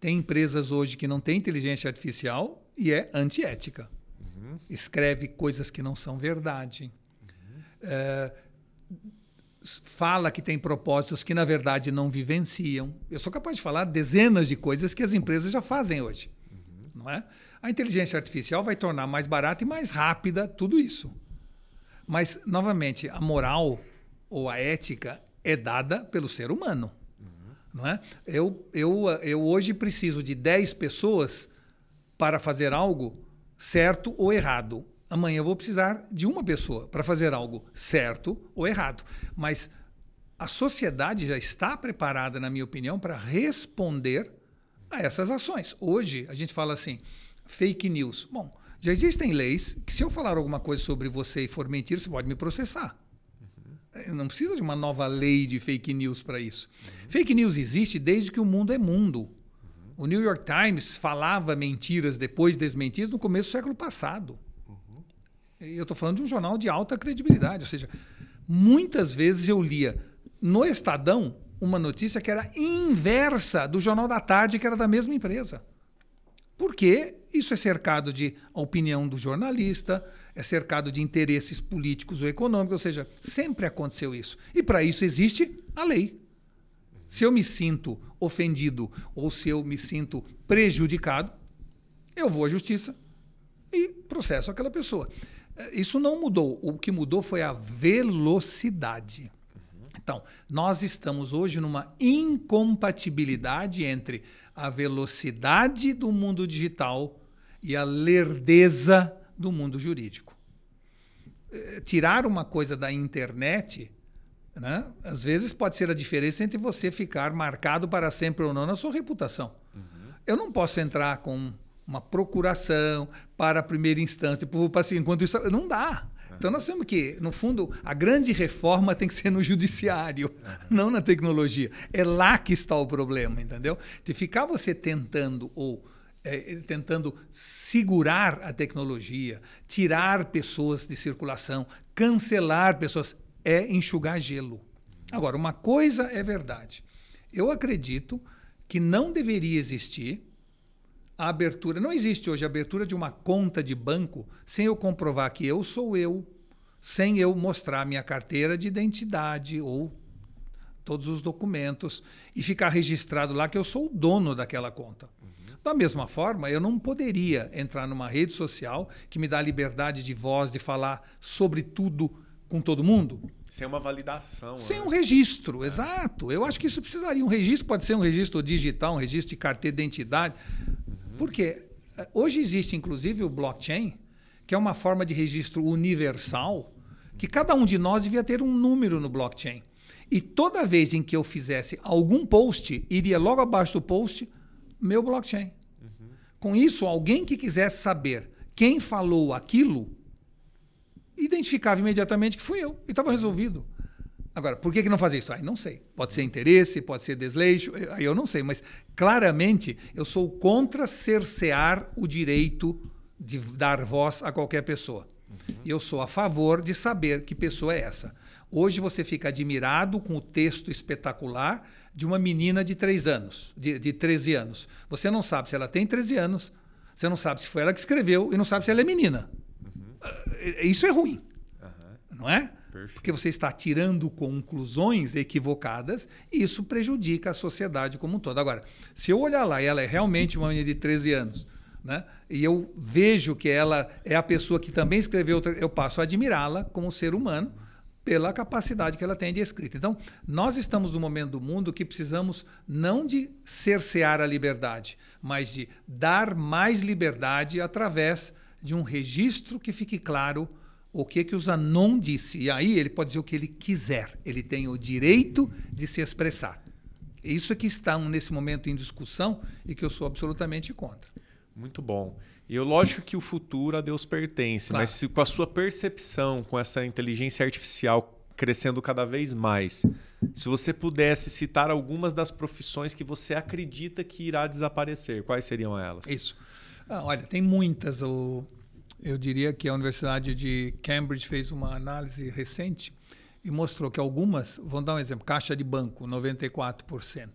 Tem empresas hoje que não têm inteligência artificial e é antiética. Uhum. Escreve coisas que não são verdade. Uhum. É, fala que tem propósitos que, na verdade, não vivenciam. Eu sou capaz de falar dezenas de coisas que as empresas já fazem hoje. Uhum. Não é? A inteligência artificial vai tornar mais barata e mais rápida tudo isso. Mas, novamente, a moral ou a ética é dada pelo ser humano. Não é? eu, eu, eu hoje preciso de 10 pessoas para fazer algo certo ou errado. Amanhã eu vou precisar de uma pessoa para fazer algo certo ou errado. Mas a sociedade já está preparada, na minha opinião, para responder a essas ações. Hoje, a gente fala assim: fake news. Bom, já existem leis que, se eu falar alguma coisa sobre você e for mentir, você pode me processar. Não precisa de uma nova lei de fake news para isso. Uhum. Fake news existe desde que o mundo é mundo. Uhum. O New York Times falava mentiras depois desmentidas no começo do século passado. Uhum. Eu estou falando de um jornal de alta credibilidade. Ou seja, muitas vezes eu lia no Estadão uma notícia que era inversa do Jornal da Tarde, que era da mesma empresa. Porque isso é cercado de opinião do jornalista, é cercado de interesses políticos ou econômicos, ou seja, sempre aconteceu isso. E para isso existe a lei. Se eu me sinto ofendido ou se eu me sinto prejudicado, eu vou à justiça e processo aquela pessoa. Eh, isso não mudou. O que mudou foi a velocidade. Uhum. Então, nós estamos hoje numa incompatibilidade entre a velocidade do mundo digital e a lerdeza do mundo jurídico. Eh, tirar uma coisa da internet, né, às vezes pode ser a diferença entre você ficar marcado para sempre ou não na sua reputação. Uhum. Eu não posso entrar com uma procuração para a primeira instância, para assim, enquanto isso não dá. Então nós temos que, no fundo, a grande reforma tem que ser no judiciário, não na tecnologia. É lá que está o problema, entendeu? De ficar você tentando ou é, é, tentando segurar a tecnologia, tirar pessoas de circulação, cancelar pessoas, é enxugar gelo. Agora, uma coisa é verdade. Eu acredito que não deveria existir a abertura. Não existe hoje a abertura de uma conta de banco sem eu comprovar que eu sou eu, sem eu mostrar minha carteira de identidade ou todos os documentos e ficar registrado lá que eu sou o dono daquela conta. Uhum. Da mesma forma, eu não poderia entrar numa rede social que me dá liberdade de voz, de falar sobre tudo com todo mundo. Sem uma validação. Sem né? um registro, é. exato. Eu acho que isso precisaria. Um registro pode ser um registro digital, um registro de carteira de identidade. Por quê? Eh, hoje existe, inclusive, o blockchain, que é uma forma de registro universal, que cada um de nós devia ter um número no blockchain. E toda vez em que eu fizesse algum post, iria logo abaixo do post meu blockchain. Uhum. Com isso, alguém que quisesse saber quem falou aquilo, identificava imediatamente que fui eu. E estava resolvido. Agora, por que, que não fazer isso? Aí não sei. Pode ser interesse, pode ser desleixo, eh, aí eu não sei. Mas claramente eu sou contra cercear o direito de dar voz a qualquer pessoa. E Eu sou a favor de saber que pessoa é essa. Hoje você fica admirado com o texto espetacular de uma menina de três anos, de, de 13 anos. Você não sabe se ela tem 13 anos, você não sabe se foi ela que escreveu e não sabe se ela é menina. Uhum. Eh, isso é ruim, uhum. não é? Perfeito. Porque você está tirando conclusões equivocadas e isso prejudica a sociedade como um todo. Agora, se eu olhar lá e ela é realmente uma menina de 13 anos, né? E eu vejo que ela é a pessoa que também escreveu, eu passo a admirá-la como ser humano pela capacidade que ela tem de escrita. Então, nós estamos num momento do mundo que precisamos não de cercear a liberdade, mas de dar mais liberdade através de um registro que fique claro o que que o Zanon disse. E aí ele pode dizer o que ele quiser. Ele tem o direito de se expressar. Isso é que está nesse momento em discussão e que eu sou absolutamente contra. Muito bom. E eu, lógico que o futuro a Deus pertence, claro. mas se, com a sua percepção, com essa inteligência artificial crescendo cada vez mais, se você pudesse citar algumas das profissões que você acredita que irá desaparecer, quais seriam elas? Isso. Ah, olha, tem muitas. O, eu diria que a Universidade de Cambridge fez uma análise recente e mostrou que algumas, vão dar um exemplo, caixa de banco, 94%,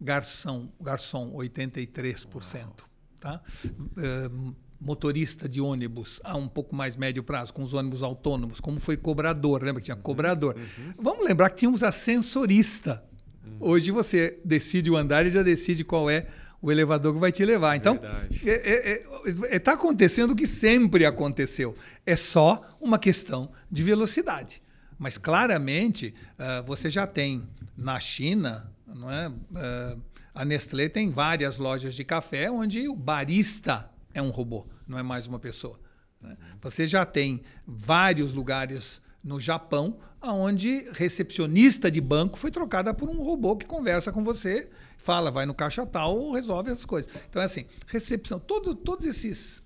garçom, garçom 83%, Uau. tá? Uh, motorista de ônibus a um pouco mais médio prazo, com os ônibus autônomos, como foi cobrador, lembra que tinha uhum, cobrador. Uhum. Vamos lembrar que tínhamos ascensorista. Uhum. Hoje você decide o andar e já decide qual é o elevador que vai te levar. Então, está é, é, é, é tá acontecendo o que sempre aconteceu. É só uma questão de velocidade. Mas claramente uh, você já tem na China, não é? Uh, a Nestlé tem várias lojas de café onde o barista é um robô, não é mais uma pessoa. Né? Você já tem vários lugares no Japão, aonde recepcionista de banco foi trocada por um robô que conversa com você, fala, vai no caixa tal, resolve essas coisas. Então é assim, recepção, todo, todos esses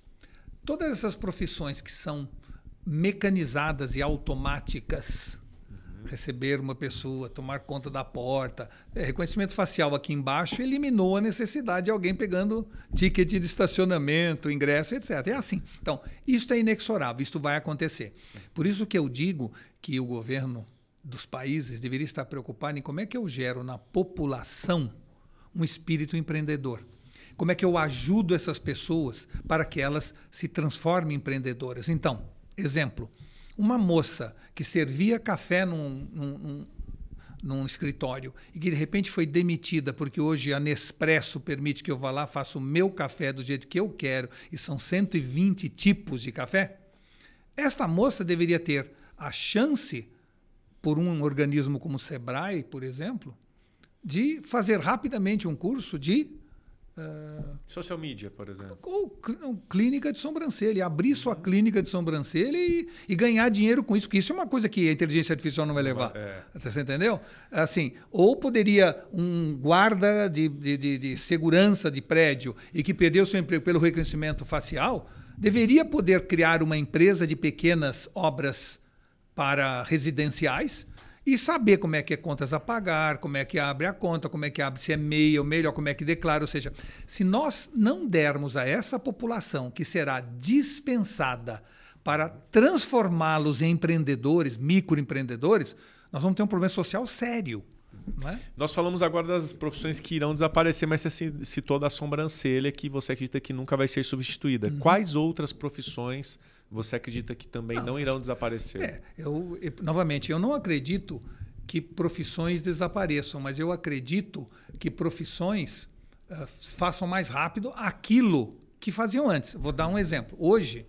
todas essas profissões que são mecanizadas e automáticas, receber uma pessoa, tomar conta da porta. É, reconhecimento facial aqui embaixo eliminou a necessidade de alguém pegando ticket de estacionamento, ingresso, etc. É assim. Então, isto é inexorável, isto vai acontecer. Por isso que eu digo que o governo dos países deveria estar preocupado em como é que eu gero na população um espírito empreendedor. Como é que eu ajudo essas pessoas para que elas se transformem em empreendedoras? Então, exemplo, uma moça que servia café num, num, num, escritório e que de repente foi demitida porque hoje a Nespresso permite que eu vá lá, faça o meu café do jeito que eu quero e são 120 tipos de café, esta moça deveria ter a chance, por um organismo como o Sebrae, por exemplo, de fazer rapidamente um curso de ah, Social media, por exemplo. Ou, clínica de sobrancelha. Abrir sua clínica de sobrancelha e, e, ganhar dinheiro com isso, porque isso é uma coisa que a inteligência artificial não vai levar. É. Tá, você entendeu? Assim, ou poderia um guarda de, de, de, de segurança de prédio e que perdeu seu emprego pelo reconhecimento facial, deveria poder criar uma empresa de pequenas obras para residenciais e saber como é que é contas a pagar, como é que abre a conta, como é que abre se é meio ou melhor, como é que declara. Ou seja, se nós não dermos a essa população que será dispensada para transformá-los em empreendedores, microempreendedores, nós vamos ter um problema social sério. É? Nós falamos agora das profissões que irão desaparecer, mas você citou da sobrancelha que você acredita que nunca vai ser substituída. Uhum. Quais outras profissões você acredita que também não, não irão desaparecer? É, eu, eu, novamente, eu não acredito que profissões desapareçam, mas eu acredito que profissões uh, façam mais rápido aquilo que faziam antes. Vou dar um exemplo. Hoje,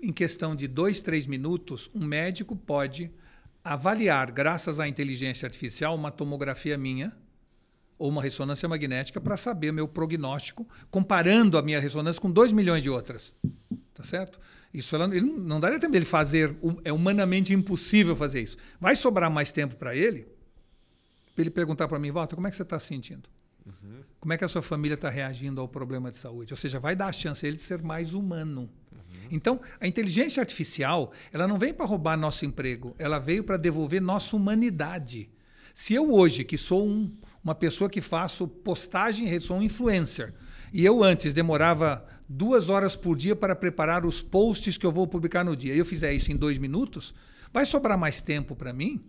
em questão de dois, três minutos, um médico pode avaliar, graças à inteligência artificial, uma tomografia minha ou uma ressonância magnética para saber meu prognóstico, comparando a minha ressonância com 2 milhões de outras. Tá certo? Isso ela, ele não daria tempo dele fazer, é humanamente impossível fazer isso. Vai sobrar mais tempo para ele? Para ele perguntar para mim, Walter, como é que você está se sentindo? Uhum. Como é que a sua família está reagindo ao problema de saúde? Ou seja, vai dar a chance a ele de ser mais humano. Então, a inteligência artificial, ela não vem para roubar nosso emprego, ela veio para devolver nossa humanidade. Se eu hoje, que sou um, uma pessoa que faço postagem, sou um influencer, e eu antes demorava duas horas por dia para preparar os posts que eu vou publicar no dia, e eu fizer isso em dois minutos, vai sobrar mais tempo para mim?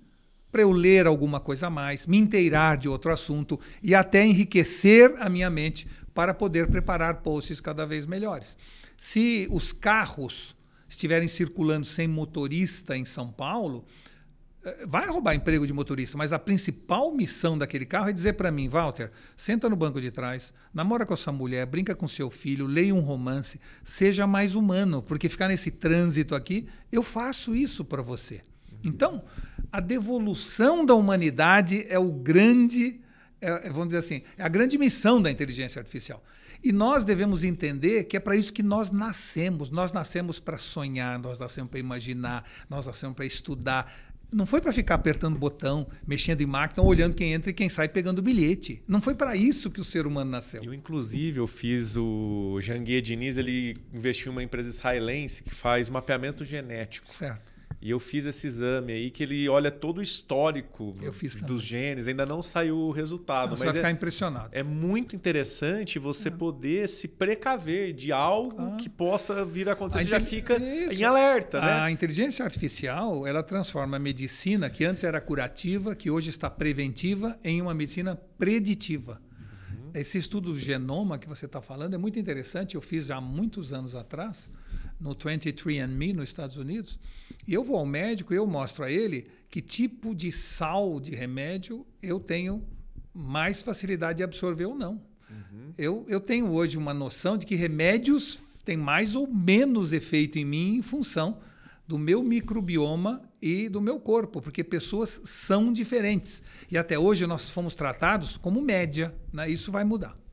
Para eu ler alguma coisa a mais, me inteirar de outro assunto e até enriquecer a minha mente para poder preparar posts cada vez melhores. Se os carros estiverem circulando sem motorista em São Paulo, eh, vai roubar emprego de motorista, mas a principal missão daquele carro é dizer para mim, Walter, senta no banco de trás, namora com a sua mulher, brinca com seu filho, leia um romance, seja mais humano, porque ficar nesse trânsito aqui, eu faço isso para você. Então, a devolução da humanidade é o grande, é, é, vamos dizer assim, é a grande missão da inteligência artificial. E nós devemos entender que é para isso que nós nascemos. Nós nascemos para sonhar, nós nascemos para imaginar, nós nascemos para estudar. Não foi para ficar apertando botão, mexendo em máquina, olhando quem entra e quem sai, pegando bilhete. Não foi para isso que o ser humano nasceu. Eu, inclusive, eu fiz o Janguier Diniz, ele investiu em uma empresa israelense que faz mapeamento genético. Certo. E eu fiz esse exame aí que ele olha todo o histórico dos genes, ainda não saiu o resultado. Não, você vai ficar é, impressionado. É muito interessante você ah. poder se precaver de algo ah. que possa vir a acontecer. A você já fica Isso. em alerta. Né? A inteligência artificial ela transforma a medicina, que antes era curativa, que hoje está preventiva, em uma medicina preditiva. Esse estudo do genoma que você está falando é muito interessante. Eu fiz há muitos anos atrás, no 23andMe, nos Estados Unidos. E eu vou ao médico e eu mostro a ele que tipo de sal de remédio eu tenho mais facilidade de absorver ou não. Uhum. Eu, eu tenho hoje uma noção de que remédios têm mais ou menos efeito em mim em função do meu microbioma e do meu corpo, porque pessoas são diferentes. E até hoje nós fomos tratados como média, né? Isso vai mudar.